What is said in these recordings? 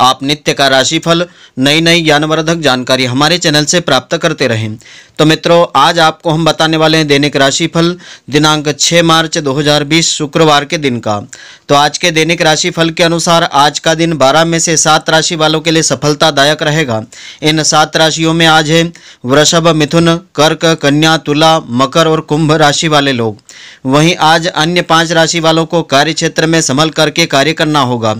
आप नित्य का राशिफल नई नई ज्ञानवर्धक जानकारी हमारे चैनल से प्राप्त करते रहें तो मित्रों आज आपको हम बताने वाले हैं दैनिक राशिफल दिनांक 6 मार्च 2020 शुक्रवार के दिन का तो आज के दैनिक राशिफल के अनुसार आज का दिन 12 में से सात राशि वालों के लिए सफलतादायक रहेगा इन सात राशियों में आज है वृषभ मिथुन कर्क कन्या तुला मकर और कुंभ राशि वाले लोग वहीं आज अन्य पांच राशि वालों को कार्य क्षेत्र में संभल करके कार्य करना होगा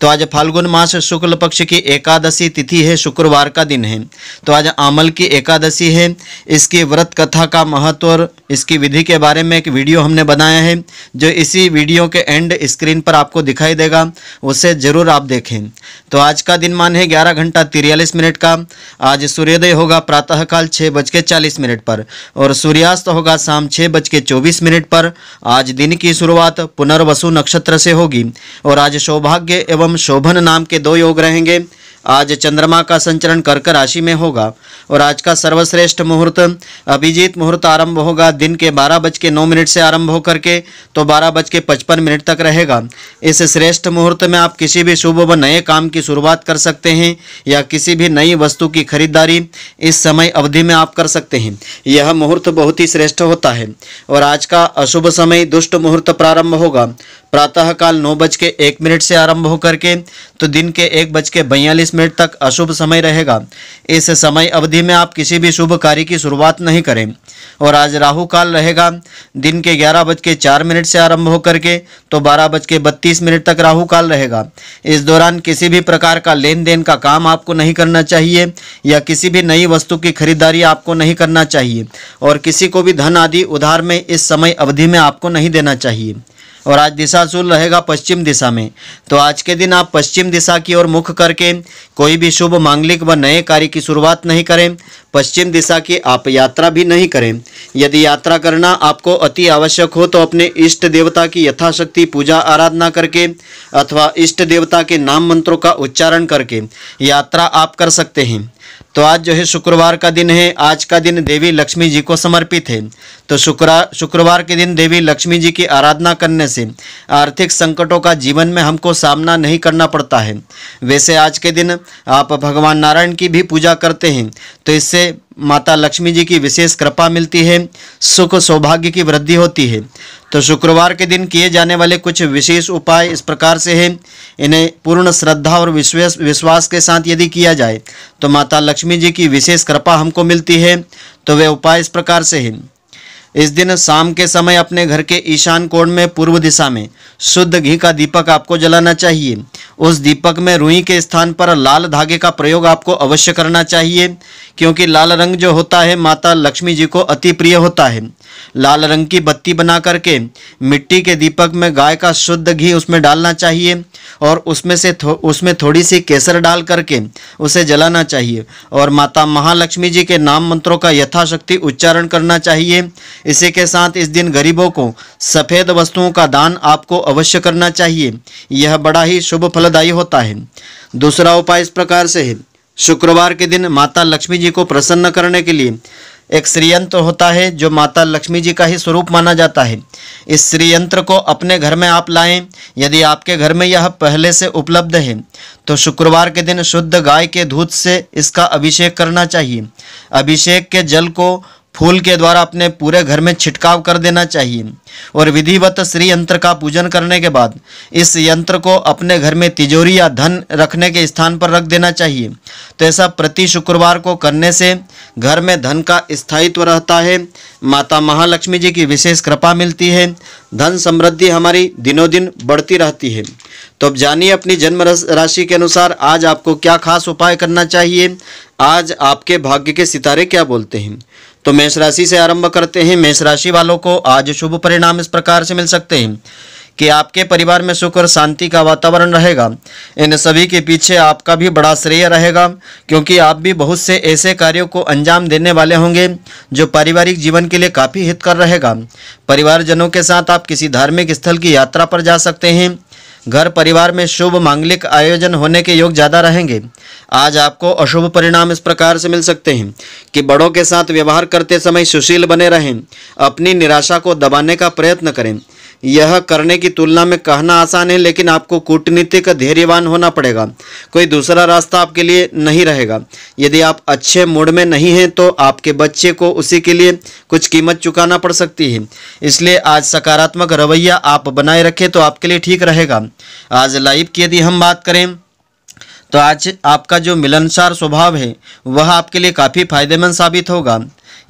तो आज फाल्गुन मास शुक्ल पक्ष की एकादशी तिथि है शुक्रवार का दिन है तो आज आमल की एकादशी है इसकी व्रत कथा का महत्व और इसकी विधि के बारे में एक वीडियो हमने बनाया है जो इसी वीडियो के एंड स्क्रीन पर आपको दिखाई देगा उसे ज़रूर आप देखें तो आज का दिन मान है ग्यारह घंटा तिरयालीस मिनट का आज सूर्योदय होगा प्रातःकाल छः बज के चालीस मिनट पर और सूर्यास्त होगा शाम छः बज के चौबीस मिनट मार्केट पर आज दिन की शुरुआत पुनर्वसु नक्षत्र से होगी और आज सौभाग्य एवं शोभन नाम के दो योग रहेंगे आज चंद्रमा का संचरण कर्क राशि में होगा और आज का सर्वश्रेष्ठ मुहूर्त अभिजीत मुहूर्त आरंभ होगा दिन के बारह बज के नौ मिनट से आरंभ होकर के तो बारह बज के पचपन मिनट तक रहेगा इस श्रेष्ठ मुहूर्त में आप किसी भी शुभ व नए काम की शुरुआत कर सकते हैं या किसी भी नई वस्तु की खरीदारी इस समय अवधि में आप कर सकते हैं यह मुहूर्त बहुत ही श्रेष्ठ होता है और आज का अशुभ समय दुष्ट मुहूर्त प्रारंभ होगा प्रातःकाल नौ बज के एक मिनट से आरंभ होकर के तो दिन के एक बज के बयालीस मिनट तक अशुभ समय रहेगा इस समय अवधि में आप किसी भी शुभ कार्य की शुरुआत नहीं करें और आज राहु काल रहेगा दिन के ग्यारह बज के चार मिनट से आरंभ होकर के तो बारह बज के बत्तीस मिनट तक राहु काल रहेगा इस दौरान किसी भी प्रकार का लेन देन का काम आपको नहीं करना चाहिए या किसी भी नई वस्तु की खरीदारी आपको नहीं करना चाहिए और किसी को भी धन आदि उधार में इस समय अवधि में आपको नहीं देना चाहिए और आज दिशा शुल रहेगा पश्चिम दिशा में तो आज के दिन आप पश्चिम दिशा की ओर मुख करके कोई भी शुभ मांगलिक व नए कार्य की शुरुआत नहीं करें पश्चिम दिशा की आप यात्रा भी नहीं करें यदि यात्रा करना आपको अति आवश्यक हो तो अपने इष्ट देवता की यथाशक्ति पूजा आराधना करके अथवा इष्ट देवता के नाम मंत्रों का उच्चारण करके यात्रा आप कर सकते हैं तो आज जो है शुक्रवार का दिन है आज का दिन देवी लक्ष्मी जी को समर्पित है तो शुक्रा शुक्रवार के दिन देवी लक्ष्मी जी की आराधना करने से आर्थिक संकटों का जीवन में हमको सामना नहीं करना पड़ता है वैसे आज के दिन आप भगवान नारायण की भी पूजा करते हैं तो इससे माता लक्ष्मी जी की विशेष कृपा मिलती है सुख सौभाग्य की वृद्धि होती है तो शुक्रवार के दिन किए जाने वाले कुछ विशेष उपाय इस प्रकार से हैं इन्हें पूर्ण श्रद्धा और विश्वास विश्वास के साथ यदि किया जाए तो माता लक्ष्मी जी की विशेष कृपा हमको मिलती है तो वे उपाय इस प्रकार से हैं इस दिन शाम के समय अपने घर के ईशान कोण में पूर्व दिशा में शुद्ध घी का दीपक आपको जलाना चाहिए उस दीपक में रुई के स्थान पर लाल धागे का प्रयोग आपको अवश्य करना चाहिए क्योंकि लाल रंग जो होता है माता लक्ष्मी जी को अति प्रिय होता है लाल रंग की बत्ती बना करके मिट्टी के दीपक में गाय का शुद्ध घी उसमें डालना चाहिए और उसमें से थो, उसमें थोड़ी सी केसर डाल करके उसे जलाना चाहिए और माता महालक्ष्मी जी के नाम मंत्रों का यथाशक्ति उच्चारण करना चाहिए इसी के साथ इस दिन गरीबों को सफ़ेद वस्तुओं का दान आपको अवश्य करना चाहिए यह बड़ा ही शुभ फलदायी होता है दूसरा उपाय इस प्रकार से है शुक्रवार के दिन माता लक्ष्मी जी को प्रसन्न करने के लिए एक श्रीयंत्र होता है जो माता लक्ष्मी जी का ही स्वरूप माना जाता है इस श्रीयंत्र को अपने घर में आप लाएं यदि आपके घर में यह पहले से उपलब्ध है तो शुक्रवार के दिन शुद्ध गाय के दूध से इसका अभिषेक करना चाहिए अभिषेक के जल को फूल के द्वारा अपने पूरे घर में छिटकाव कर देना चाहिए और विधिवत श्री यंत्र का पूजन करने के बाद इस यंत्र को अपने घर में तिजोरी या धन रखने के स्थान पर रख देना चाहिए तो ऐसा प्रति शुक्रवार को करने से घर में धन का स्थायित्व रहता है माता महालक्ष्मी जी की विशेष कृपा मिलती है धन समृद्धि हमारी दिनों दिन बढ़ती रहती है तो अब जानिए अपनी जन्म राशि के अनुसार आज आपको क्या खास उपाय करना चाहिए आज आपके भाग्य के सितारे क्या बोलते हैं तो मेष राशि से आरंभ करते हैं मेष राशि वालों को आज शुभ परिणाम इस प्रकार से मिल सकते हैं कि आपके परिवार में सुख और शांति का वातावरण रहेगा इन सभी के पीछे आपका भी बड़ा श्रेय रहेगा क्योंकि आप भी बहुत से ऐसे कार्यों को अंजाम देने वाले होंगे जो पारिवारिक जीवन के लिए काफ़ी हितकर रहेगा परिवारजनों के साथ आप किसी धार्मिक स्थल की यात्रा पर जा सकते हैं घर परिवार में शुभ मांगलिक आयोजन होने के योग ज़्यादा रहेंगे आज आपको अशुभ परिणाम इस प्रकार से मिल सकते हैं कि बड़ों के साथ व्यवहार करते समय सुशील बने रहें अपनी निराशा को दबाने का प्रयत्न करें यह करने की तुलना में कहना आसान है लेकिन आपको कूटनीतिक धैर्यवान होना पड़ेगा कोई दूसरा रास्ता आपके लिए नहीं रहेगा यदि आप अच्छे मूड में नहीं हैं तो आपके बच्चे को उसी के लिए कुछ कीमत चुकाना पड़ सकती है इसलिए आज सकारात्मक रवैया आप बनाए रखें तो आपके लिए ठीक रहेगा आज लाइव की यदि हम बात करें तो आज आपका जो मिलनसार स्वभाव है वह आपके लिए काफ़ी फायदेमंद साबित होगा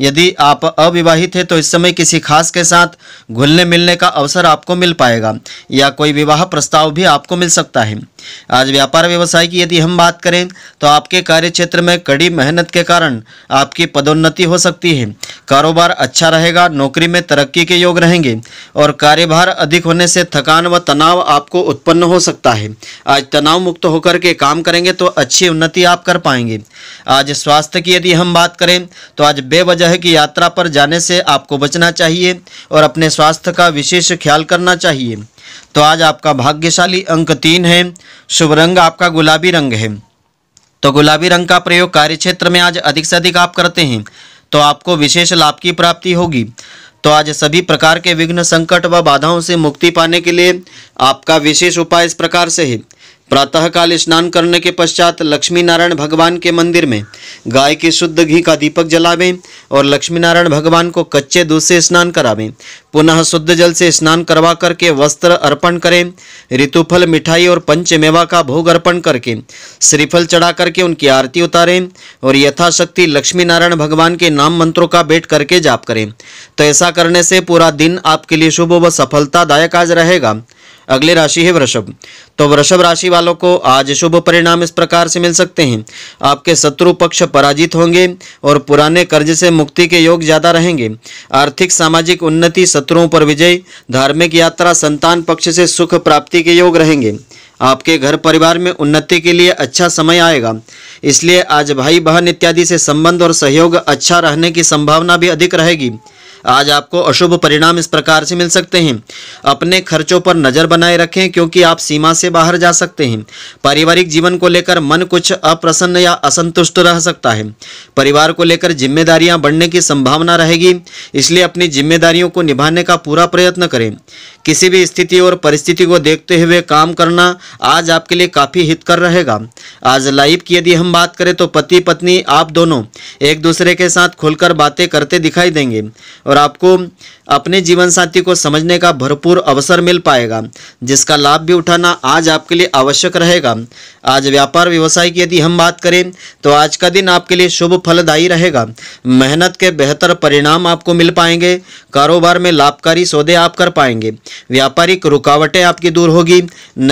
यदि आप अविवाहित हैं तो इस समय किसी खास के साथ घुलने मिलने का अवसर आपको मिल पाएगा या कोई विवाह प्रस्ताव भी आपको मिल सकता है आज व्यापार व्यवसाय की यदि हम बात करें तो आपके कार्य क्षेत्र में कड़ी मेहनत के कारण आपकी पदोन्नति हो सकती है कारोबार अच्छा रहेगा नौकरी में तरक्की के योग रहेंगे और कार्यभार अधिक होने से थकान व तनाव आपको उत्पन्न हो सकता है आज तनाव मुक्त होकर के काम करेंगे तो अच्छी उन्नति आप कर पाएंगे आज स्वास्थ्य की यदि हम बात करें तो आज बेवजह वजह है कि यात्रा पर जाने से आपको बचना चाहिए और अपने स्वास्थ्य का विशेष ख्याल करना चाहिए तो आज आपका भाग्यशाली अंक तीन है शुभ रंग आपका गुलाबी रंग है तो गुलाबी रंग का प्रयोग कार्य क्षेत्र में आज अधिक से अधिक आप करते हैं तो आपको विशेष लाभ की प्राप्ति होगी तो आज सभी प्रकार के विघ्न संकट व बाधाओं से मुक्ति पाने के लिए आपका विशेष उपाय इस प्रकार से है प्रातःकाल स्नान करने के पश्चात लक्ष्मी नारायण भगवान के मंदिर में गाय के शुद्ध घी का दीपक जलावें और लक्ष्मी नारायण भगवान को कच्चे दूध से स्नान करावें पुनः शुद्ध जल से स्नान करवा करके वस्त्र अर्पण करें ऋतुफल मिठाई और पंचमेवा का भोग अर्पण करके श्रीफल चढ़ा करके उनकी आरती उतारें और यथाशक्ति लक्ष्मी नारायण भगवान के नाम मंत्रों का भेंट करके जाप करें तो ऐसा करने से पूरा दिन आपके लिए शुभ व सफलतादायक आज रहेगा अगली राशि है वृषभ तो वृषभ राशि वालों को आज शुभ परिणाम इस प्रकार से मिल सकते हैं आपके शत्रु पक्ष पराजित होंगे और पुराने कर्ज से मुक्ति के योग ज़्यादा रहेंगे आर्थिक सामाजिक उन्नति शत्रुओं पर विजय धार्मिक यात्रा संतान पक्ष से सुख प्राप्ति के योग रहेंगे आपके घर परिवार में उन्नति के लिए अच्छा समय आएगा इसलिए आज भाई बहन इत्यादि से संबंध और सहयोग अच्छा रहने की संभावना भी अधिक रहेगी आज आपको अशुभ परिणाम इस प्रकार से मिल सकते हैं अपने खर्चों पर नज़र बनाए रखें क्योंकि आप सीमा से बाहर जा सकते हैं पारिवारिक जीवन को लेकर मन कुछ अप्रसन्न या असंतुष्ट रह सकता है परिवार को लेकर जिम्मेदारियां बढ़ने की संभावना रहेगी इसलिए अपनी जिम्मेदारियों को निभाने का पूरा प्रयत्न करें किसी भी स्थिति और परिस्थिति को देखते हुए काम करना आज आपके लिए काफ़ी हितकर रहेगा आज लाइव की यदि हम बात करें तो पति पत्नी आप दोनों एक दूसरे के साथ खुलकर बातें करते दिखाई देंगे और आपको अपने जीवन साथी को समझने का भरपूर अवसर मिल पाएगा जिसका लाभ भी उठाना आज आपके लिए आवश्यक रहेगा आज व्यापार व्यवसाय की यदि हम बात करें तो आज का दिन आपके लिए शुभ फलदायी रहेगा मेहनत के बेहतर परिणाम आपको मिल पाएंगे कारोबार में लाभकारी सौदे आप कर पाएंगे व्यापारिक रुकावटें आपकी दूर होगी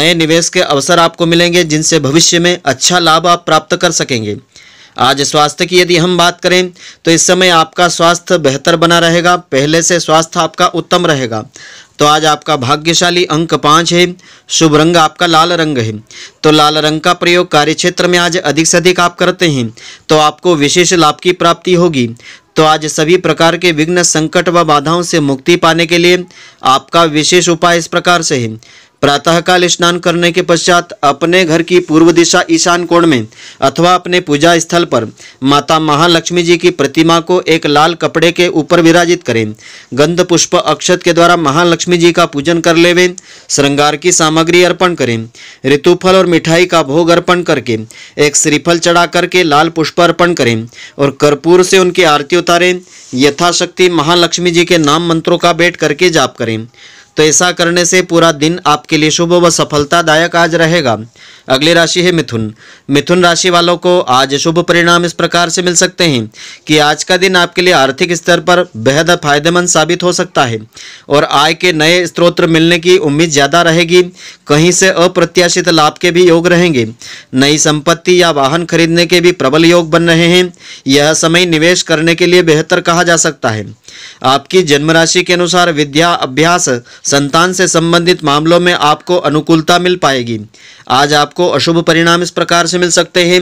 नए निवेश के अवसर आपको मिलेंगे जिनसे भविष्य में अच्छा लाभ आप प्राप्त कर सकेंगे आज स्वास्थ्य की यदि हम बात करें तो इस समय आपका स्वास्थ्य बेहतर बना रहेगा पहले से स्वास्थ्य आपका उत्तम रहेगा तो आज आपका भाग्यशाली अंक पाँच है शुभ रंग आपका लाल रंग है तो लाल रंग का प्रयोग कार्य क्षेत्र में आज अधिक से अधिक आप करते हैं तो आपको विशेष लाभ की प्राप्ति होगी तो आज सभी प्रकार के विघ्न संकट व बाधाओं से मुक्ति पाने के लिए आपका विशेष उपाय इस प्रकार से है प्रातःकाल स्नान करने के पश्चात अपने घर की पूर्व दिशा ईशान कोण में अथवा अपने पूजा स्थल पर माता महालक्ष्मी जी की प्रतिमा को एक लाल कपड़े के ऊपर विराजित करें गंध पुष्प अक्षत के द्वारा महालक्ष्मी जी का पूजन कर लेवें श्रृंगार की सामग्री अर्पण करें ऋतुफल और मिठाई का भोग अर्पण करके एक श्रीफल चढ़ा करके लाल पुष्प अर्पण करें और कर्पूर से उनकी आरती उतारें यथाशक्ति महालक्ष्मी जी के नाम मंत्रों का बैठ करके जाप करें तो ऐसा करने से पूरा दिन आपके लिए शुभ व सफलतादायक आज रहेगा अगली राशि है मिथुन मिथुन राशि वालों को आज शुभ परिणाम इस प्रकार से मिल सकते हैं कि आज का दिन आपके लिए आर्थिक स्तर पर बेहद फायदेमंद साबित हो सकता है और आय के नए स्रोत मिलने की उम्मीद ज़्यादा रहेगी कहीं से अप्रत्याशित लाभ के भी योग रहेंगे नई संपत्ति या वाहन खरीदने के भी प्रबल योग बन रहे हैं यह समय निवेश करने के लिए बेहतर कहा जा सकता है आपकी जन्म राशि के अनुसार विद्या अभ्यास संतान से संबंधित मामलों में आपको अनुकूलता मिल पाएगी आज आपको अशुभ परिणाम इस प्रकार से मिल सकते हैं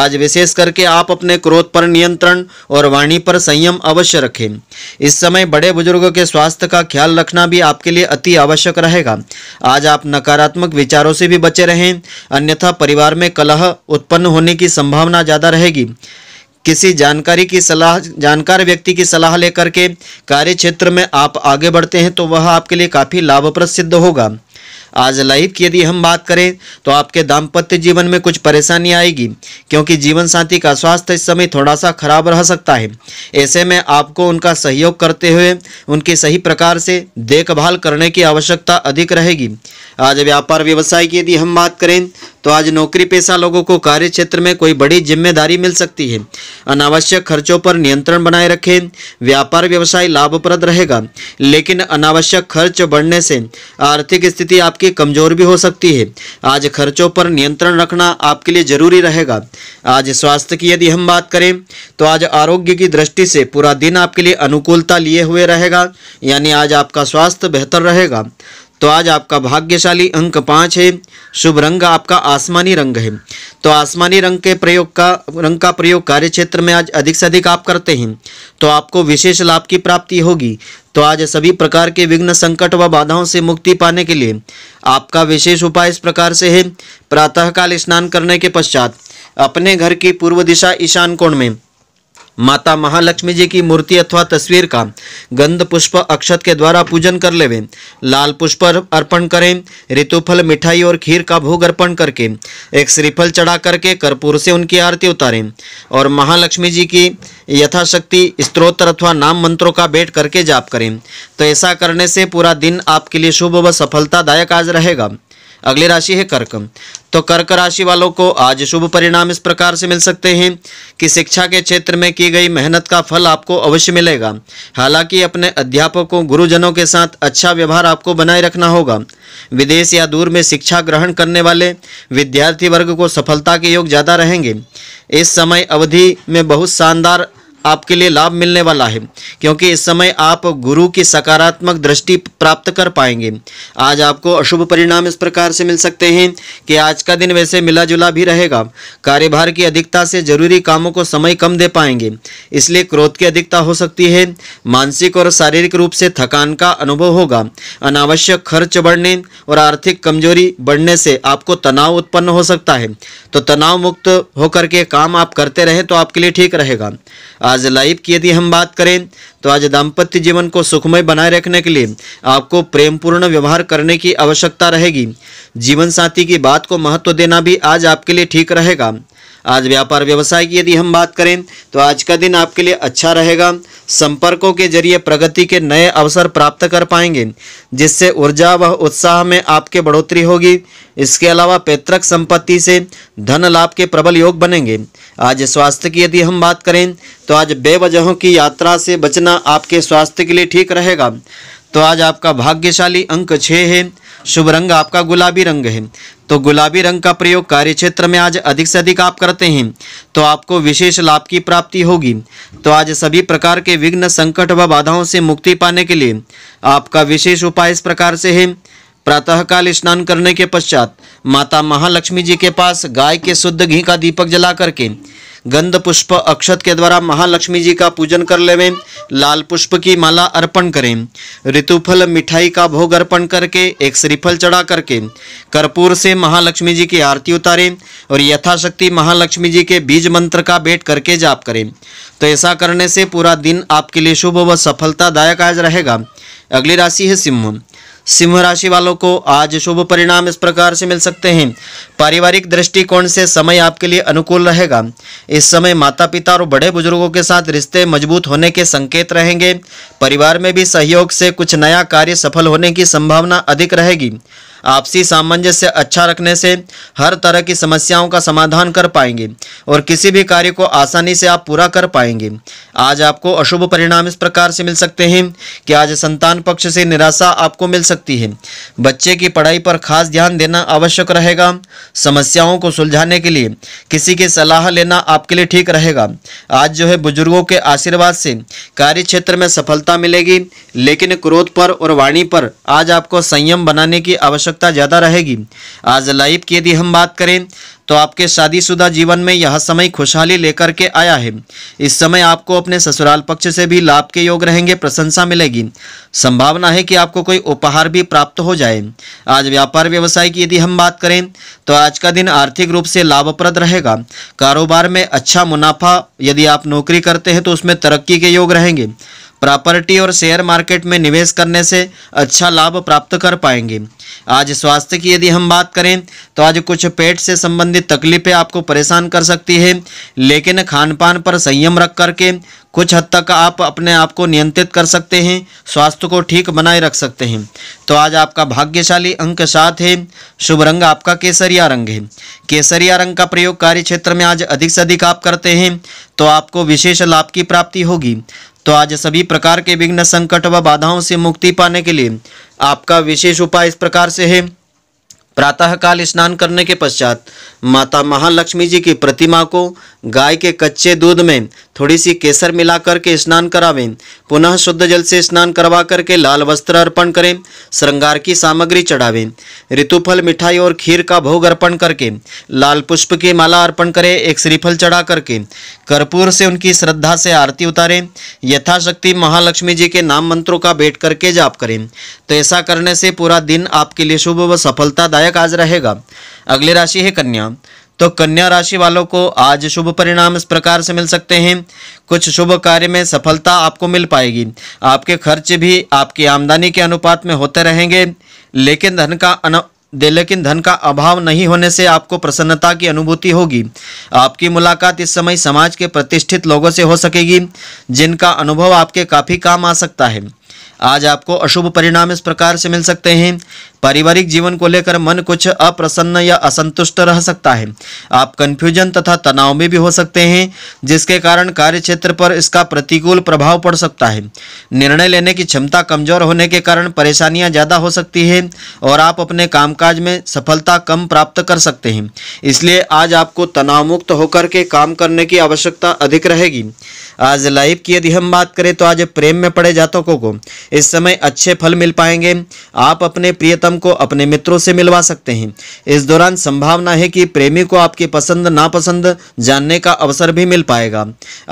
आज विशेष करके आप अपने क्रोध पर नियंत्रण और वाणी पर संयम अवश्य रखें इस समय बड़े बुजुर्गों के स्वास्थ्य का ख्याल रखना भी आपके लिए अति आवश्यक रहेगा आज आप नकारात्मक विचारों से भी बचे रहें अन्यथा परिवार में कलह उत्पन्न होने की संभावना ज़्यादा रहेगी किसी जानकारी की सलाह जानकार व्यक्ति की सलाह लेकर के कार्य क्षेत्र में आप आगे बढ़ते हैं तो वह आपके लिए काफ़ी लाभप्रद सिद्ध होगा आज लाइफ की यदि हम बात करें तो आपके दाम्पत्य जीवन में कुछ परेशानी आएगी क्योंकि जीवन साथी का स्वास्थ्य इस समय थोड़ा सा खराब रह सकता है ऐसे में आपको उनका सहयोग करते हुए उनकी सही प्रकार से देखभाल करने की आवश्यकता अधिक रहेगी आज व्यापार व्यवसाय की यदि हम बात करें तो आज नौकरी पेशा लोगों को कार्य क्षेत्र में कोई बड़ी जिम्मेदारी मिल सकती है अनावश्यक खर्चों पर नियंत्रण बनाए रखें व्यापार व्यवसाय लाभप्रद रहेगा लेकिन अनावश्यक खर्च बढ़ने से आर्थिक स्थिति आपकी कमजोर भी हो सकती है आज खर्चों पर नियंत्रण रखना आपके लिए जरूरी रहेगा आज स्वास्थ्य की यदि हम बात करें तो आज आरोग्य की दृष्टि से पूरा दिन आपके लिए अनुकूलता लिए हुए रहेगा यानी आज आपका स्वास्थ्य बेहतर रहेगा तो आज आपका भाग्यशाली अंक पाँच है शुभ रंग आपका आसमानी रंग है तो आसमानी रंग के प्रयोग का रंग का प्रयोग कार्य क्षेत्र में आज अधिक से अधिक आप करते हैं तो आपको विशेष लाभ की प्राप्ति होगी तो आज सभी प्रकार के विघ्न संकट व बाधाओं से मुक्ति पाने के लिए आपका विशेष उपाय इस प्रकार से है प्रातःकाल स्नान करने के पश्चात अपने घर की पूर्व दिशा ईशान कोण में माता महालक्ष्मी जी की मूर्ति अथवा तस्वीर का गंध पुष्प अक्षत के द्वारा पूजन कर लेवे लाल पुष्प अर्पण करें ऋतुफल मिठाई और खीर का भोग अर्पण करके एक श्रीफल चढ़ा करके कर्पूर से उनकी आरती उतारें और महालक्ष्मी जी की यथाशक्ति स्त्रोत्र अथवा नाम मंत्रों का बैठ करके जाप करें तो ऐसा करने से पूरा दिन आपके लिए शुभ व सफलतादायक आज रहेगा अगली राशि है कर्क तो कर्क राशि वालों को आज शुभ परिणाम इस प्रकार से मिल सकते हैं कि शिक्षा के क्षेत्र में की गई मेहनत का फल आपको अवश्य मिलेगा हालांकि अपने अध्यापकों गुरुजनों के साथ अच्छा व्यवहार आपको बनाए रखना होगा विदेश या दूर में शिक्षा ग्रहण करने वाले विद्यार्थी वर्ग को सफलता के योग ज़्यादा रहेंगे इस समय अवधि में बहुत शानदार आपके लिए लाभ मिलने वाला है क्योंकि इस समय आप गुरु की सकारात्मक दृष्टि प्राप्त कर पाएंगे आज आपको अशुभ परिणाम इस प्रकार से मिल सकते हैं कि आज का दिन वैसे मिला जुला भी रहेगा कार्यभार की अधिकता से जरूरी कामों को समय कम दे पाएंगे इसलिए क्रोध की अधिकता हो सकती है मानसिक और शारीरिक रूप से थकान का अनुभव होगा अनावश्यक खर्च बढ़ने और आर्थिक कमजोरी बढ़ने से आपको तनाव उत्पन्न हो सकता है तो तनाव मुक्त होकर के काम आप करते रहे तो आपके लिए ठीक रहेगा आज आज लाइव की यदि हम बात करें तो आज दाम्पत्य जीवन को सुखमय बनाए रखने के लिए आपको प्रेमपूर्ण व्यवहार करने की आवश्यकता रहेगी जीवन साथी की बात को महत्व देना भी आज आपके लिए ठीक रहेगा आज व्यापार व्यवसाय की यदि हम बात करें तो आज का दिन आपके लिए अच्छा रहेगा संपर्कों के जरिए प्रगति के नए अवसर प्राप्त कर पाएंगे जिससे ऊर्जा व उत्साह में आपके बढ़ोतरी होगी इसके अलावा पैतृक संपत्ति से धन लाभ के प्रबल योग बनेंगे आज स्वास्थ्य की यदि हम बात करें तो आज बेवजहों की यात्रा से बचना आपके स्वास्थ्य के लिए ठीक रहेगा तो आज आपका भाग्यशाली अंक छः है शुभ रंग आपका गुलाबी रंग है तो गुलाबी रंग का प्रयोग कार्य क्षेत्र में आज अधिक से अधिक आप करते हैं तो आपको विशेष लाभ की प्राप्ति होगी तो आज सभी प्रकार के विघ्न संकट व बाधाओं से मुक्ति पाने के लिए आपका विशेष उपाय इस प्रकार से है प्रातःकाल स्नान करने के पश्चात माता महालक्ष्मी जी के पास गाय के शुद्ध घी का दीपक जला करके गंध पुष्प अक्षत के द्वारा महालक्ष्मी जी का पूजन कर लेवें लाल पुष्प की माला अर्पण करें ऋतुफल मिठाई का भोग अर्पण करके एक श्रीफल चढ़ा करके कर्पूर से महालक्ष्मी जी की आरती उतारें और यथाशक्ति महालक्ष्मी जी के बीज मंत्र का भेंट करके जाप करें तो ऐसा करने से पूरा दिन आपके लिए शुभ व सफलतादायक आज रहेगा अगली राशि है सिंह सिंह राशि वालों को आज शुभ परिणाम इस प्रकार से मिल सकते हैं पारिवारिक दृष्टिकोण से समय आपके लिए अनुकूल रहेगा इस समय माता पिता और बड़े बुजुर्गों के साथ रिश्ते मजबूत होने के संकेत रहेंगे परिवार में भी सहयोग से कुछ नया कार्य सफल होने की संभावना अधिक रहेगी आपसी सामंजस्य अच्छा रखने से हर तरह की समस्याओं का समाधान कर पाएंगे और किसी भी कार्य को आसानी से आप पूरा कर पाएंगे आज आपको अशुभ परिणाम इस प्रकार से मिल सकते हैं कि आज संतान पक्ष से निराशा आपको मिल सकती है बच्चे की पढ़ाई पर खास ध्यान देना आवश्यक रहेगा समस्याओं को सुलझाने के लिए किसी की सलाह लेना आपके लिए ठीक रहेगा आज जो है बुजुर्गों के आशीर्वाद से कार्य क्षेत्र में सफलता मिलेगी लेकिन क्रोध पर और वाणी पर आज आपको संयम बनाने की आवश्यकता आवश्यकता ज़्यादा रहेगी आज लाइफ की यदि हम बात करें तो आपके शादीशुदा जीवन में यह समय खुशहाली लेकर के आया है इस समय आपको अपने ससुराल पक्ष से भी लाभ के योग रहेंगे प्रशंसा मिलेगी संभावना है कि आपको कोई उपहार भी प्राप्त हो जाए आज व्यापार व्यवसाय की यदि हम बात करें तो आज का दिन आर्थिक रूप से लाभप्रद रहेगा कारोबार में अच्छा मुनाफा यदि आप नौकरी करते हैं तो उसमें तरक्की के योग रहेंगे प्रॉपर्टी और शेयर मार्केट में निवेश करने से अच्छा लाभ प्राप्त कर पाएंगे आज स्वास्थ्य की यदि हम बात करें तो आज कुछ पेट से संबंधित तकलीफें आपको परेशान कर सकती है लेकिन खान पान पर संयम रख करके कुछ हद तक आप अपने आप को नियंत्रित कर सकते हैं स्वास्थ्य को ठीक बनाए रख सकते हैं तो आज आपका भाग्यशाली अंक सात है शुभ रंग आपका केसरिया रंग है केसरिया रंग का प्रयोग कार्य क्षेत्र में आज अधिक से अधिक आप करते हैं तो आपको विशेष लाभ की प्राप्ति होगी तो आज सभी प्रकार के विघ्न संकट व बाधाओं से मुक्ति पाने के लिए आपका विशेष उपाय इस प्रकार से है प्रातःकाल स्नान करने के पश्चात माता महालक्ष्मी जी की प्रतिमा को गाय के कच्चे दूध में थोड़ी सी केसर मिलाकर के स्नान करावें पुनः शुद्ध जल से स्नान करवा करके लाल वस्त्र अर्पण करें श्रृंगार की सामग्री चढ़ावें ऋतुफल मिठाई और खीर का भोग अर्पण करके लाल पुष्प की माला अर्पण करें एक श्रीफल चढ़ा करके कर्पूर से उनकी श्रद्धा से आरती उतारें यथाशक्ति महालक्ष्मी जी के नाम मंत्रों का बैठ करके जाप करें तो ऐसा करने से पूरा दिन आपके लिए शुभ व सफलतादायक लाभदायक आज रहेगा अगली राशि है कन्या तो कन्या राशि वालों को आज शुभ परिणाम इस प्रकार से मिल सकते हैं कुछ शुभ कार्य में सफलता आपको मिल पाएगी आपके खर्च भी आपकी आमदनी के अनुपात में होते रहेंगे लेकिन धन का अन लेकिन धन का अभाव नहीं होने से आपको प्रसन्नता की अनुभूति होगी आपकी मुलाकात इस समय समाज के प्रतिष्ठित लोगों से हो सकेगी जिनका अनुभव आपके काफ़ी काम आ सकता है आज आपको अशुभ परिणाम इस प्रकार से मिल सकते हैं पारिवारिक जीवन को लेकर मन कुछ अप्रसन्न या असंतुष्ट रह सकता है आप कंफ्यूजन तथा तनाव में भी हो सकते हैं जिसके कारण कार्य क्षेत्र पर इसका प्रतिकूल प्रभाव पड़ सकता है निर्णय लेने की क्षमता कमजोर होने के कारण परेशानियां ज़्यादा हो सकती है और आप अपने कामकाज में सफलता कम प्राप्त कर सकते हैं इसलिए आज आपको तनावमुक्त होकर के काम करने की आवश्यकता अधिक रहेगी आज लाइफ की यदि हम बात करें तो आज प्रेम में पड़े जातकों को इस समय अच्छे फल मिल पाएंगे आप अपने प्रियतम को अपने मित्रों से मिलवा सकते हैं इस दौरान संभावना है कि प्रेमी को आपकी पसंद नापसंद जानने का अवसर भी मिल पाएगा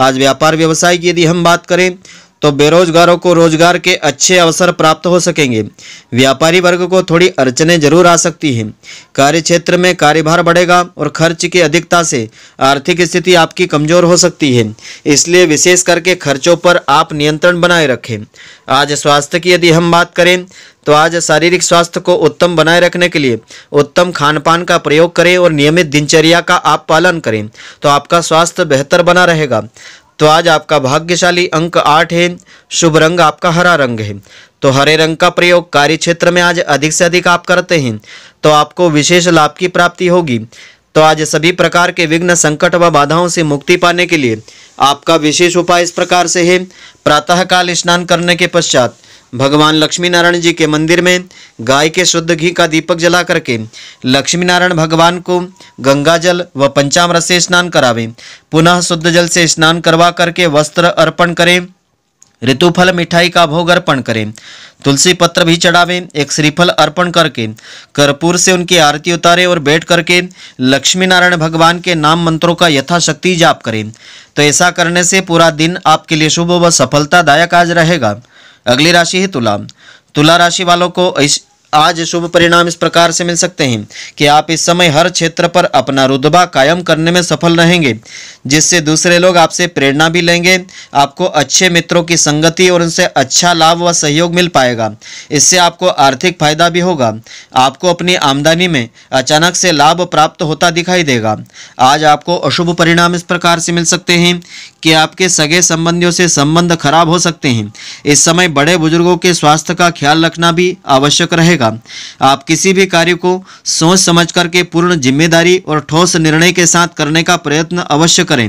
आज व्यापार व्यवसाय की यदि हम बात करें तो बेरोजगारों को रोजगार के अच्छे अवसर प्राप्त हो सकेंगे व्यापारी वर्ग को थोड़ी अड़चने जरूर आ सकती हैं कार्य क्षेत्र में कार्यभार बढ़ेगा और खर्च की अधिकता से आर्थिक स्थिति आपकी कमजोर हो सकती है इसलिए विशेष करके खर्चों पर आप नियंत्रण बनाए रखें आज स्वास्थ्य की यदि हम बात करें तो आज शारीरिक स्वास्थ्य को उत्तम बनाए रखने के लिए उत्तम खान पान का प्रयोग करें और नियमित दिनचर्या का आप पालन करें तो आपका स्वास्थ्य बेहतर बना रहेगा तो आज आपका भाग्यशाली अंक आठ है शुभ रंग आपका हरा रंग है तो हरे रंग का प्रयोग कार्य क्षेत्र में आज अधिक से अधिक आप करते हैं तो आपको विशेष लाभ की प्राप्ति होगी तो आज सभी प्रकार के विघ्न संकट व बाधाओं से मुक्ति पाने के लिए आपका विशेष उपाय इस प्रकार से है प्रातःकाल स्नान करने के पश्चात भगवान लक्ष्मी नारायण जी के मंदिर में गाय के शुद्ध घी का दीपक जला करके लक्ष्मी नारायण भगवान को गंगा जल व पंचामृत से स्नान करावें पुनः शुद्ध जल से स्नान करवा करके वस्त्र अर्पण करें ऋतुफल मिठाई का भोग अर्पण करें तुलसी पत्र भी चढ़ावें एक श्रीफल अर्पण करके कर्पूर से उनकी आरती उतारें और बैठ करके लक्ष्मी नारायण भगवान के नाम मंत्रों का यथाशक्ति जाप करें तो ऐसा करने से पूरा दिन आपके लिए शुभ व सफलतादायक आज रहेगा अगली राशि है तुला तुला राशि वालों को आज शुभ परिणाम इस प्रकार से मिल सकते हैं कि आप इस समय हर क्षेत्र पर अपना रुतबा कायम करने में सफल रहेंगे जिससे दूसरे लोग आपसे प्रेरणा भी लेंगे आपको अच्छे मित्रों की संगति और उनसे अच्छा लाभ व सहयोग मिल पाएगा इससे आपको आर्थिक फायदा भी होगा आपको अपनी आमदनी में अचानक से लाभ प्राप्त होता दिखाई देगा आज आपको अशुभ परिणाम इस प्रकार से मिल सकते हैं कि आपके सगे संबंधियों से संबंध खराब हो सकते हैं इस समय बड़े बुजुर्गों के स्वास्थ्य का ख्याल रखना भी आवश्यक रहेगा रहेगा आप किसी भी कार्य को सोच समझ करके पूर्ण जिम्मेदारी और ठोस निर्णय के साथ करने का प्रयत्न अवश्य करें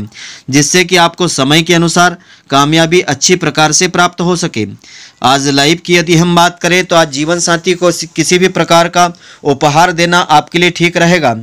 जिससे कि आपको समय के अनुसार कामयाबी अच्छी प्रकार से प्राप्त हो सके आज लाइफ की यदि हम बात करें तो आज जीवन साथी को किसी भी प्रकार का उपहार देना आपके लिए ठीक रहेगा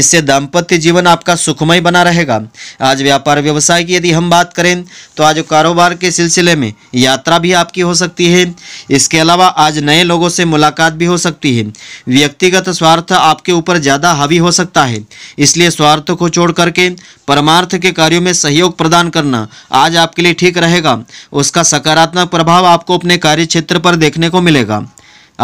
इससे दाम्पत्य जीवन आपका सुखमय बना रहेगा आज व्यापार व्यवसाय की यदि हम बात करें तो आज कारोबार के सिलसिले में यात्रा भी आपकी हो सकती है इसके अलावा आज नए लोगों से मुलाकात भी हो सकती है व्यक्तिगत स्वार्थ आपके ऊपर ज़्यादा हावी हो सकता है इसलिए स्वार्थ को छोड़ करके परमार्थ के कार्यों में सहयोग प्रदान करना आज आपके लिए ठीक रहेगा उसका सकारात्मक प्रभाव आपको अपने कार्य क्षेत्र पर देखने को मिलेगा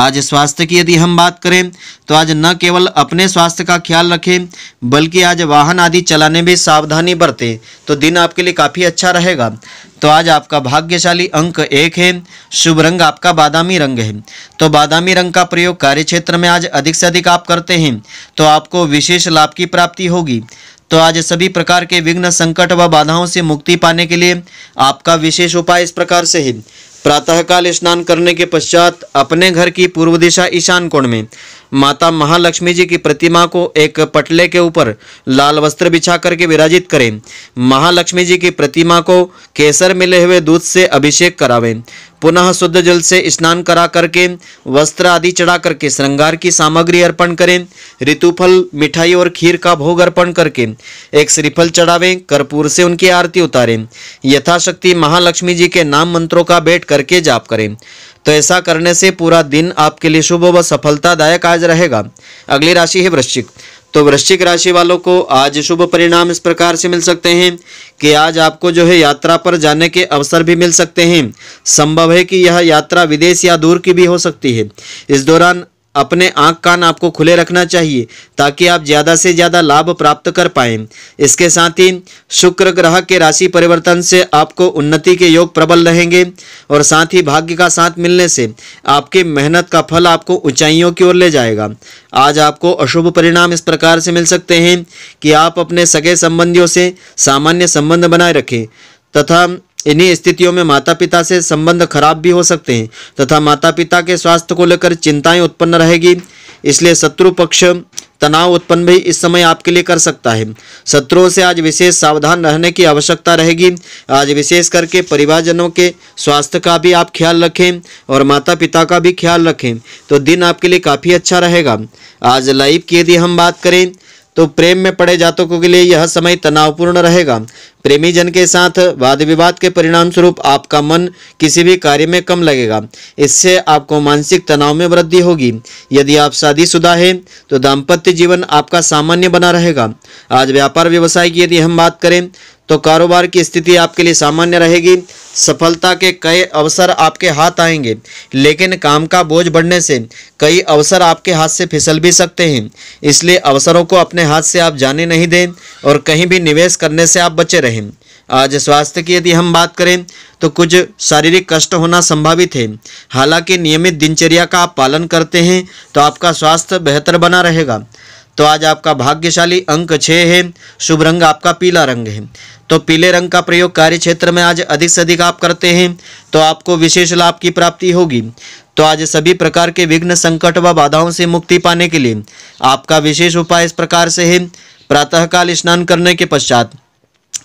आज स्वास्थ्य की यदि हम बात करें तो आज न केवल अपने स्वास्थ्य का ख्याल रखें बल्कि आज वाहन आदि चलाने में सावधानी बरतें तो दिन आपके लिए काफ़ी अच्छा रहेगा तो आज आपका भाग्यशाली अंक एक है शुभ रंग आपका बादामी रंग है तो बादामी रंग का प्रयोग कार्य क्षेत्र में आज अधिक से अधिक आप करते हैं तो आपको विशेष लाभ की प्राप्ति होगी तो आज सभी प्रकार के विघ्न संकट व बाधाओं से मुक्ति पाने के लिए आपका विशेष उपाय इस प्रकार से है प्रातःकाल स्नान करने के पश्चात अपने घर की पूर्व दिशा ईशान कोण में माता महालक्ष्मी जी की प्रतिमा को एक पटले के ऊपर लाल वस्त्र बिछा करके विराजित करें महालक्ष्मी जी की प्रतिमा को केसर मिले हुए दूध से अभिषेक करावें पुनः शुद्ध जल से स्नान करा करके वस्त्र आदि चढ़ा करके श्रृंगार की सामग्री अर्पण करें ऋतुफल मिठाई और खीर का भोग अर्पण करके एक श्रीफल चढ़ावें कर्पूर से उनकी आरती उतारें यथाशक्ति महालक्ष्मी जी के नाम मंत्रों का बैठ करके जाप करें तो ऐसा करने से पूरा दिन आपके लिए शुभ व सफलतादायक आज रहेगा अगली राशि है वृश्चिक तो वृश्चिक राशि वालों को आज शुभ परिणाम इस प्रकार से मिल सकते हैं कि आज आपको जो है यात्रा पर जाने के अवसर भी मिल सकते हैं संभव है कि यह यात्रा विदेश या दूर की भी हो सकती है इस दौरान अपने आँख कान आपको खुले रखना चाहिए ताकि आप ज़्यादा से ज़्यादा लाभ प्राप्त कर पाए इसके साथ ही शुक्र ग्रह के राशि परिवर्तन से आपको उन्नति के योग प्रबल रहेंगे और साथ ही भाग्य का साथ मिलने से आपकी मेहनत का फल आपको ऊंचाइयों की ओर ले जाएगा आज आपको अशुभ परिणाम इस प्रकार से मिल सकते हैं कि आप अपने सगे संबंधियों से सामान्य संबंध बनाए रखें तथा इन्हीं स्थितियों में माता पिता से संबंध खराब भी हो सकते हैं तथा माता पिता के स्वास्थ्य को लेकर चिंताएं उत्पन्न रहेगी इसलिए शत्रु पक्ष तनाव उत्पन्न भी इस समय आपके लिए कर सकता है शत्रुओं से आज विशेष सावधान रहने की आवश्यकता रहेगी आज विशेष करके परिवारजनों के स्वास्थ्य का भी आप ख्याल रखें और माता पिता का भी ख्याल रखें तो दिन आपके लिए काफ़ी अच्छा रहेगा आज लाइव की यदि हम बात करें तो प्रेम में पड़े जातकों के लिए यह समय तनावपूर्ण रहेगा प्रेमी जन के साथ वाद विवाद के परिणाम स्वरूप आपका मन किसी भी कार्य में कम लगेगा इससे आपको मानसिक तनाव में वृद्धि होगी यदि आप शादीशुदा है तो दाम्पत्य जीवन आपका सामान्य बना रहेगा आज व्यापार व्यवसाय की यदि हम बात करें तो कारोबार की स्थिति आपके लिए सामान्य रहेगी सफलता के कई अवसर आपके हाथ आएंगे लेकिन काम का बोझ बढ़ने से कई अवसर आपके हाथ से फिसल भी सकते हैं इसलिए अवसरों को अपने हाथ से आप जाने नहीं दें और कहीं भी निवेश करने से आप बचे रहें आज स्वास्थ्य की यदि हम बात करें तो कुछ शारीरिक कष्ट होना संभावित है हालांकि नियमित दिनचर्या का आप पालन करते हैं तो आपका स्वास्थ्य बेहतर बना रहेगा तो आज आपका भाग्यशाली अंक छः है शुभ रंग आपका पीला रंग है तो पीले रंग का प्रयोग कार्य क्षेत्र में आज अधिक से अधिक आप करते हैं तो आपको विशेष लाभ की प्राप्ति होगी तो आज सभी प्रकार के विघ्न संकट व बाधाओं से मुक्ति पाने के लिए आपका विशेष उपाय इस प्रकार से है प्रातःकाल स्नान करने के पश्चात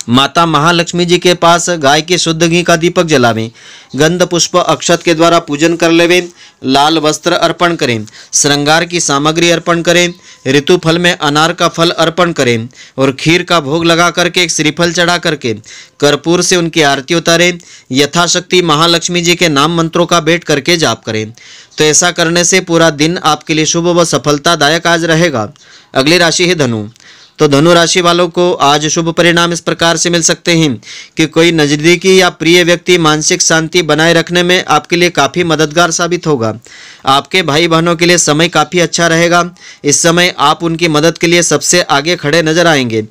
माता महालक्ष्मी जी के पास गाय के शुद्ध घी का दीपक जलावें गंध पुष्प अक्षत के द्वारा पूजन कर लेवें लाल वस्त्र अर्पण करें श्रृंगार की सामग्री अर्पण करें ऋतु फल में अनार का फल अर्पण करें और खीर का भोग लगा करके एक श्रीफल चढ़ा करके कर्पूर से उनकी आरती उतारें यथाशक्ति महालक्ष्मी जी के नाम मंत्रों का भेंट करके जाप करें तो ऐसा करने से पूरा दिन आपके लिए शुभ व सफलतादायक आज रहेगा अगली राशि है धनु तो धनु राशि वालों को आज शुभ परिणाम इस प्रकार से मिल सकते हैं कि कोई नज़दीकी या प्रिय व्यक्ति मानसिक शांति बनाए रखने में आपके लिए काफ़ी मददगार साबित होगा आपके भाई बहनों के लिए समय काफ़ी अच्छा रहेगा इस समय आप उनकी मदद के लिए सबसे आगे खड़े नजर आएंगे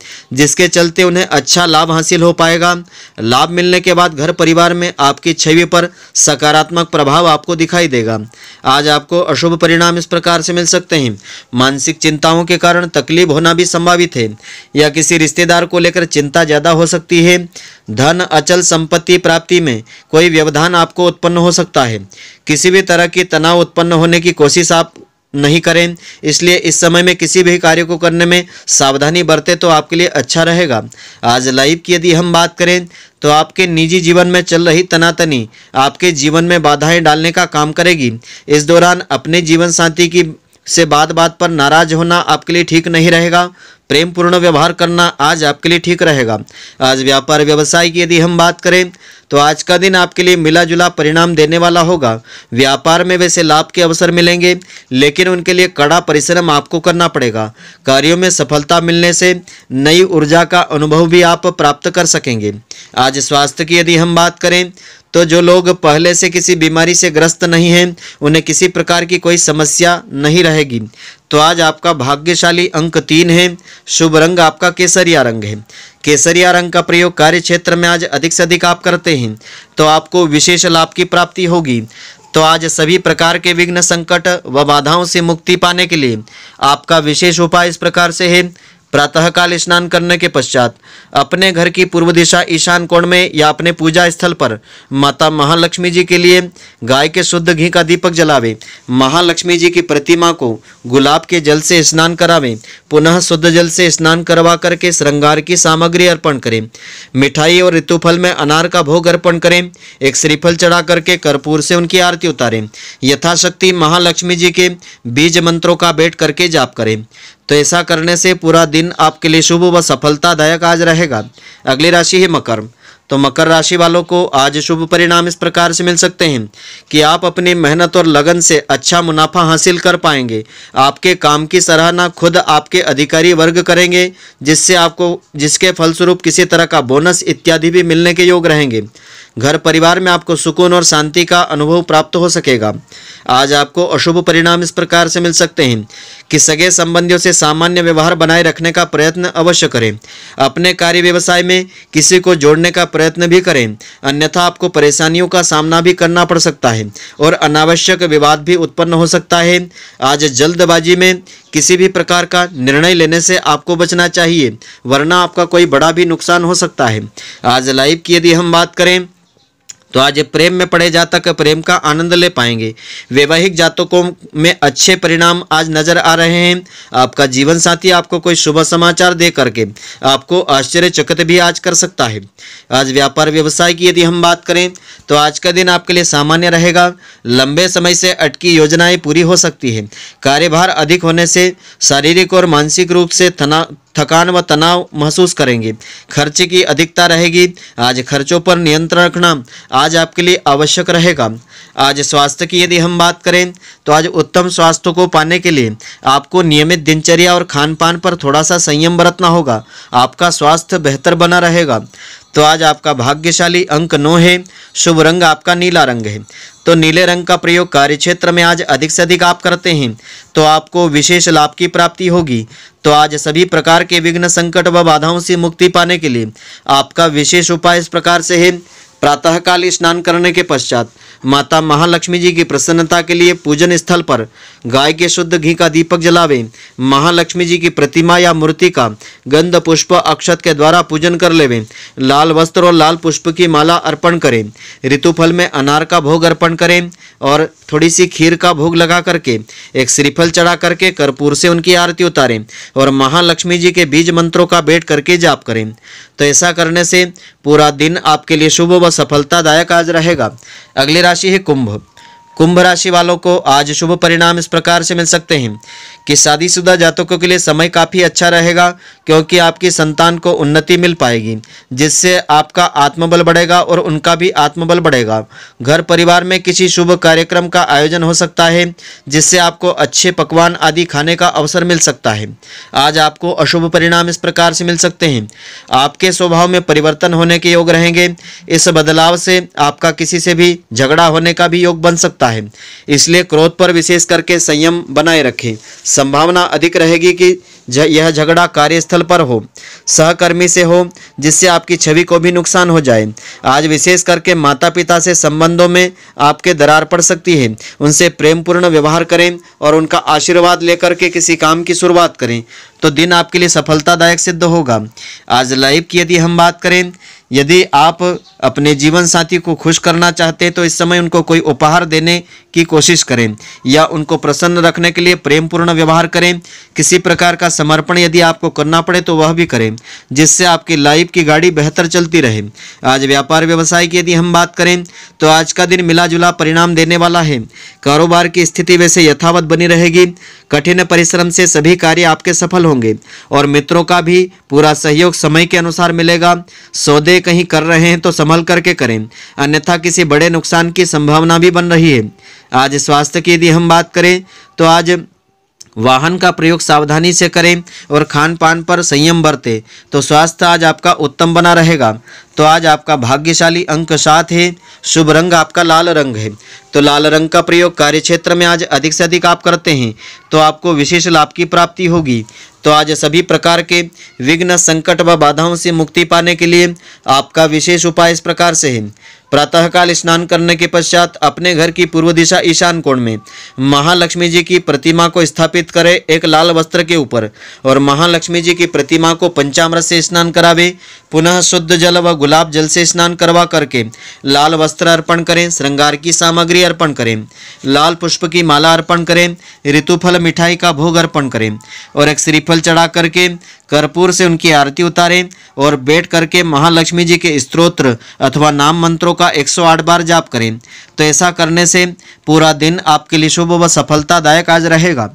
जिसके चलते उन्हें अच्छा लाभ हासिल हो पाएगा लाभ मिलने के बाद घर परिवार में आपकी छवि पर सकारात्मक प्रभाव आपको दिखाई देगा आज आपको अशुभ परिणाम इस प्रकार से मिल सकते हैं मानसिक चिंताओं के कारण तकलीफ होना भी संभावित है है या किसी रिश्तेदार को लेकर चिंता ज़्यादा हो सकती है धन अचल संपत्ति प्राप्ति में कोई व्यवधान आपको उत्पन्न हो सकता है किसी भी तरह की तनाव उत्पन्न होने की कोशिश आप नहीं करें इसलिए इस समय में किसी भी कार्य को करने में सावधानी बरतें तो आपके लिए अच्छा रहेगा आज लाइव की यदि हम बात करें तो आपके निजी जीवन में चल रही तनातनी आपके जीवन में बाधाएं डालने का काम करेगी इस दौरान अपने जीवन साथी की से बात बात पर नाराज होना आपके लिए ठीक नहीं रहेगा प्रेम पूर्ण व्यवहार करना आज आपके लिए ठीक रहेगा आज व्यापार व्यवसाय की यदि हम बात करें तो आज का दिन आपके लिए मिला जुला परिणाम देने वाला होगा व्यापार में वैसे लाभ के अवसर मिलेंगे लेकिन उनके लिए कड़ा परिश्रम आपको करना पड़ेगा कार्यों में सफलता मिलने से नई ऊर्जा का अनुभव भी आप प्राप्त कर सकेंगे आज स्वास्थ्य की यदि हम बात करें तो जो लोग पहले से किसी बीमारी से ग्रस्त नहीं हैं उन्हें किसी प्रकार की कोई समस्या नहीं रहेगी तो आज आपका भाग्यशाली अंक तीन है शुभ रंग आपका केसरिया रंग है केसरिया रंग का प्रयोग कार्य क्षेत्र में आज अधिक से अधिक आप करते हैं तो आपको विशेष लाभ की प्राप्ति होगी तो आज सभी प्रकार के विघ्न संकट व बाधाओं से मुक्ति पाने के लिए आपका विशेष उपाय इस प्रकार से है प्रातःकाल स्नान करने के पश्चात अपने घर की पूर्व दिशा ईशान कोण में या अपने पूजा स्थल पर माता महालक्ष्मी जी के लिए गाय के शुद्ध घी का दीपक जलावे महालक्ष्मी जी की प्रतिमा को गुलाब के जल से स्नान करावे पुनः शुद्ध जल से स्नान करवा करके श्रृंगार की सामग्री अर्पण करें मिठाई और ऋतुफल में अनार का भोग अर्पण करें एक श्रीफल चढ़ा करके कर्पूर से उनकी आरती उतारें यथाशक्ति महालक्ष्मी जी के बीज मंत्रों का बैठ करके जाप करें तो ऐसा करने से पूरा दिन आपके लिए शुभ व सफलतादायक आज रहेगा अगली राशि है मकर तो मकर राशि वालों को आज शुभ परिणाम इस प्रकार से मिल सकते हैं कि आप अपनी मेहनत और लगन से अच्छा मुनाफा हासिल कर पाएंगे आपके काम की सराहना खुद आपके अधिकारी वर्ग करेंगे जिससे आपको जिसके फलस्वरूप किसी तरह का बोनस इत्यादि भी मिलने के योग रहेंगे घर परिवार में आपको सुकून और शांति का अनुभव प्राप्त हो सकेगा आज आपको अशुभ परिणाम इस प्रकार से मिल सकते हैं कि सगे संबंधियों से सामान्य व्यवहार बनाए रखने का प्रयत्न अवश्य करें अपने कार्य व्यवसाय में किसी को जोड़ने का प्रयत्न भी करें अन्यथा आपको परेशानियों का सामना भी करना पड़ सकता है और अनावश्यक विवाद भी उत्पन्न हो सकता है आज जल्दबाजी में किसी भी प्रकार का निर्णय लेने से आपको बचना चाहिए वरना आपका कोई बड़ा भी नुकसान हो सकता है आज लाइव की यदि हम बात करें तो आज प्रेम में पड़े जातक प्रेम का आनंद ले पाएंगे वैवाहिक जातकों में अच्छे परिणाम आज नजर आ रहे हैं आपका जीवन साथी आपको कोई शुभ समाचार दे करके आपको आश्चर्यचकित भी आज कर सकता है आज व्यापार व्यवसाय की यदि हम बात करें तो आज का दिन आपके लिए सामान्य रहेगा लंबे समय से अटकी योजनाएं पूरी हो सकती है कार्यभार अधिक होने से शारीरिक और मानसिक रूप से तना थकान व तनाव महसूस करेंगे खर्चे की अधिकता रहेगी आज खर्चों पर नियंत्रण रखना आज आपके लिए आवश्यक रहेगा आज स्वास्थ्य की यदि हम बात करें तो आज उत्तम स्वास्थ्य को पाने के लिए आपको नियमित दिनचर्या और खान पान पर थोड़ा सा संयम बरतना होगा आपका स्वास्थ्य बेहतर बना रहेगा तो आज आपका भाग्यशाली अंक नौ है शुभ रंग आपका नीला रंग है तो नीले रंग का प्रयोग कार्य क्षेत्र में आज अधिक से अधिक आप करते हैं तो आपको विशेष लाभ की प्राप्ति होगी तो आज सभी प्रकार के विघ्न संकट व बाधाओं से मुक्ति पाने के लिए आपका विशेष उपाय इस प्रकार से है प्रातःकाल स्नान करने के पश्चात माता महालक्ष्मी जी की प्रसन्नता के लिए पूजन स्थल पर गाय के शुद्ध घी का दीपक जलावे महालक्ष्मी जी की प्रतिमा या मूर्ति का गंध पुष्प अक्षत के द्वारा पूजन कर लेवे लाल वस्त्र और लाल पुष्प की माला अर्पण करें ऋतुफल में अनार का भोग अर्पण करें और थोड़ी सी खीर का भोग लगा करके एक श्रीफल चढ़ा करके कर्पूर से उनकी आरती उतारें और महालक्ष्मी जी के बीज मंत्रों का भेंट करके जाप करें तो ऐसा करने से पूरा दिन आपके लिए शुभ व सफलतादायक आज रहेगा अगले राशी हे कुंभ कुंभ राशि वालों को आज शुभ परिणाम इस प्रकार से मिल सकते हैं कि शादीशुदा जातकों के लिए समय काफ़ी अच्छा रहेगा क्योंकि आपकी संतान को उन्नति मिल पाएगी जिससे आपका आत्मबल बढ़ेगा और उनका भी आत्मबल बढ़ेगा घर परिवार में किसी शुभ कार्यक्रम का आयोजन हो सकता है जिससे आपको अच्छे पकवान आदि खाने का अवसर मिल सकता है आज आपको अशुभ परिणाम इस प्रकार से मिल सकते हैं आपके स्वभाव में परिवर्तन होने के योग रहेंगे इस बदलाव से आपका किसी से भी झगड़ा होने का भी योग बन सकता है है इसलिए क्रोध पर विशेष करके संयम बनाए रखें संभावना अधिक रहेगी कि यह झगड़ा कार्यस्थल पर हो सहकर्मी से हो जिससे आपकी छवि को भी नुकसान हो जाए आज विशेष करके माता पिता से संबंधों में आपके दरार पड़ सकती है उनसे प्रेमपूर्ण व्यवहार करें और उनका आशीर्वाद लेकर के किसी काम की शुरुआत करें तो दिन आपके लिए सफलतादायक सिद्ध होगा आज लाइव की यदि हम बात करें यदि आप अपने जीवन साथी को खुश करना चाहते हैं तो इस समय उनको कोई उपहार देने की कोशिश करें या उनको प्रसन्न रखने के लिए प्रेमपूर्ण व्यवहार करें किसी प्रकार का समर्पण यदि आपको करना पड़े तो वह भी करें जिससे आपकी लाइफ की गाड़ी बेहतर चलती रहे आज व्यापार व्यवसाय की यदि हम बात करें तो आज का दिन मिला जुला परिणाम देने वाला है कारोबार की स्थिति वैसे यथावत बनी रहेगी कठिन परिश्रम से सभी कार्य आपके सफल होंगे और मित्रों का भी पूरा सहयोग समय के अनुसार मिलेगा सौदे से कहीं कर रहे हैं तो संभल करके करें अन्यथा किसी बड़े नुकसान की संभावना भी बन रही है आज स्वास्थ्य की यदि हम बात करें तो आज वाहन का प्रयोग सावधानी से करें और खान पान पर संयम बरतें तो स्वास्थ्य आज आपका उत्तम बना रहेगा तो आज आपका भाग्यशाली अंक सात है शुभ रंग आपका लाल रंग है तो लाल रंग का प्रयोग कार्य क्षेत्र में आज अधिक से अधिक आप करते हैं तो आपको विशेष लाभ की प्राप्ति होगी तो आज सभी प्रकार के विघ्न संकट व बाधाओं से मुक्ति पाने के लिए आपका विशेष उपाय इस प्रकार से है प्रातःकाल स्नान करने के पश्चात अपने घर की पूर्व दिशा ईशान कोण में महालक्ष्मी जी की प्रतिमा को स्थापित करें एक लाल वस्त्र के ऊपर और महालक्ष्मी जी की प्रतिमा को पंचामृत से स्नान करावे पुनः शुद्ध जल व गुलाब जल से स्नान करवा करके लाल वस्त्र अर्पण करें श्रृंगार की सामग्री अर्पण करें लाल पुष्प की माला अर्पण करें ऋतुफल मिठाई का भोग अर्पण करें और एक श्रीफल चढ़ा करके कर्पूर से उनकी आरती उतारें और बैठ करके महालक्ष्मी जी के स्त्रोत्र अथवा नाम मंत्रों का 108 बार जाप करें तो ऐसा करने से पूरा दिन आपके लिए शुभ व सफलतादायक आज रहेगा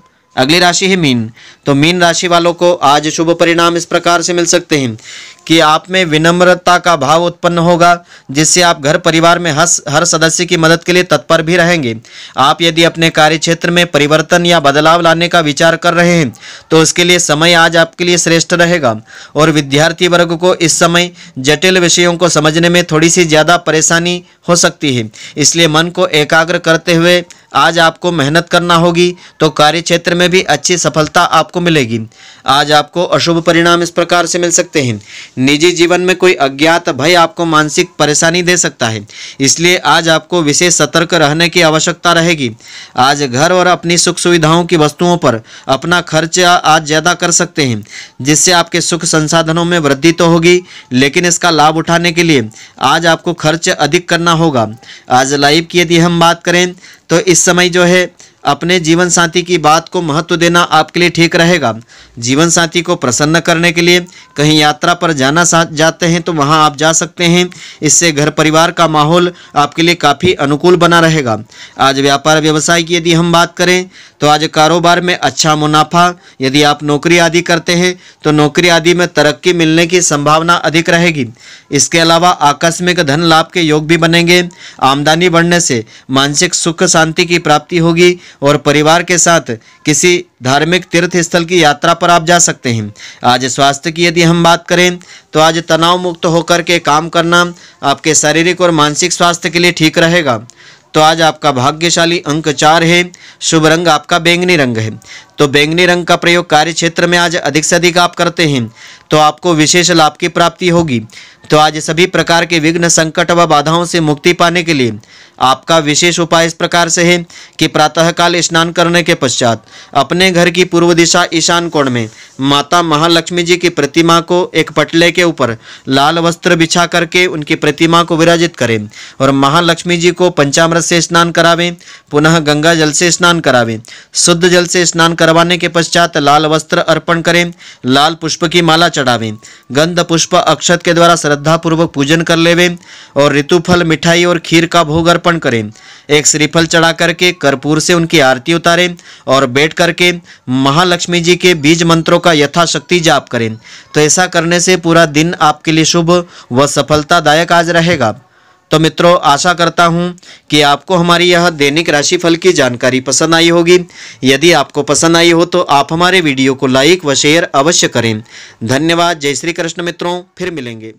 अगली राशि है मीन तो मीन राशि वालों को आज शुभ परिणाम इस प्रकार से मिल सकते हैं कि आप में विनम्रता का भाव उत्पन्न होगा जिससे आप घर परिवार में हस, हर सदस्य की मदद के लिए तत्पर भी रहेंगे आप यदि अपने कार्य क्षेत्र में परिवर्तन या बदलाव लाने का विचार कर रहे हैं तो उसके लिए समय आज आपके लिए श्रेष्ठ रहेगा और विद्यार्थी वर्ग को इस समय जटिल विषयों को समझने में थोड़ी सी ज़्यादा परेशानी हो सकती है इसलिए मन को एकाग्र करते हुए आज आपको मेहनत करना होगी तो कार्य क्षेत्र में भी अच्छी सफलता आपको मिलेगी आज आपको अशुभ परिणाम इस प्रकार से मिल सकते हैं निजी जीवन में कोई अज्ञात भय आपको मानसिक परेशानी दे सकता है इसलिए आज आपको विशेष सतर्क रहने की आवश्यकता रहेगी आज घर और अपनी सुख सुविधाओं की वस्तुओं पर अपना खर्च आज ज़्यादा कर सकते हैं जिससे आपके सुख संसाधनों में वृद्धि तो होगी लेकिन इसका लाभ उठाने के लिए आज आपको खर्च अधिक करना होगा आज लाइव की यदि हम बात करें तो इस समय जो है अपने जीवन साथी की बात को महत्व देना आपके लिए ठीक रहेगा जीवन साथी को प्रसन्न करने के लिए कहीं यात्रा पर जाना जाते हैं तो वहां आप जा सकते हैं इससे घर परिवार का माहौल आपके लिए काफ़ी अनुकूल बना रहेगा आज व्यापार व्यवसाय की यदि हम बात करें तो आज कारोबार में अच्छा मुनाफा यदि आप नौकरी आदि करते हैं तो नौकरी आदि में तरक्की मिलने की संभावना अधिक रहेगी इसके अलावा आकस्मिक धन लाभ के योग भी बनेंगे आमदनी बढ़ने से मानसिक सुख शांति की प्राप्ति होगी और परिवार के साथ किसी धार्मिक तीर्थ स्थल की यात्रा पर आप जा सकते हैं आज स्वास्थ्य की यदि हम बात करें तो आज तनाव मुक्त होकर के काम करना आपके शारीरिक और मानसिक स्वास्थ्य के लिए ठीक रहेगा तो आज आपका भाग्यशाली अंक चार है शुभ रंग आपका बैंगनी रंग है तो बैंगनी रंग का प्रयोग कार्य क्षेत्र में आज अधिक से अधिक आप करते हैं तो आपको विशेष लाभ की प्राप्ति होगी तो आज सभी प्रकार के विघ्न संकट व बाधाओं से मुक्ति पाने के लिए आपका विशेष उपाय इस प्रकार से है कि प्रातःकाल स्नान करने के पश्चात अपने घर की पूर्व दिशा ईशान कोण में माता महालक्ष्मी जी की प्रतिमा को एक पटले के ऊपर लाल वस्त्र बिछा करके उनकी प्रतिमा को विराजित करें और महालक्ष्मी जी को पंचामृत से स्नान करावें पुनः गंगा जल से स्नान करावें शुद्ध जल से स्नान करवाने के पश्चात लाल वस्त्र अर्पण करें लाल पुष्प की माला चढ़ावें गंध पुष्प अक्षत के द्वारा श्रद्धापूर्वक पूजन कर लेवे और ऋतुफल मिठाई और खीर का भोग अर्पण करें एक श्रीफल चढ़ा करके कर्पूर से उनकी आरती उतारें और बैठ करके महालक्ष्मी जी के बीज मंत्रों का यथाशक्ति जाप करें तो ऐसा करने से पूरा दिन आपके लिए शुभ व सफलतादायक आज रहेगा तो मित्रों आशा करता हूं कि आपको हमारी यह दैनिक राशिफल की जानकारी पसंद आई होगी यदि आपको पसंद आई हो तो आप हमारे वीडियो को लाइक व शेयर अवश्य करें धन्यवाद जय श्री कृष्ण मित्रों फिर मिलेंगे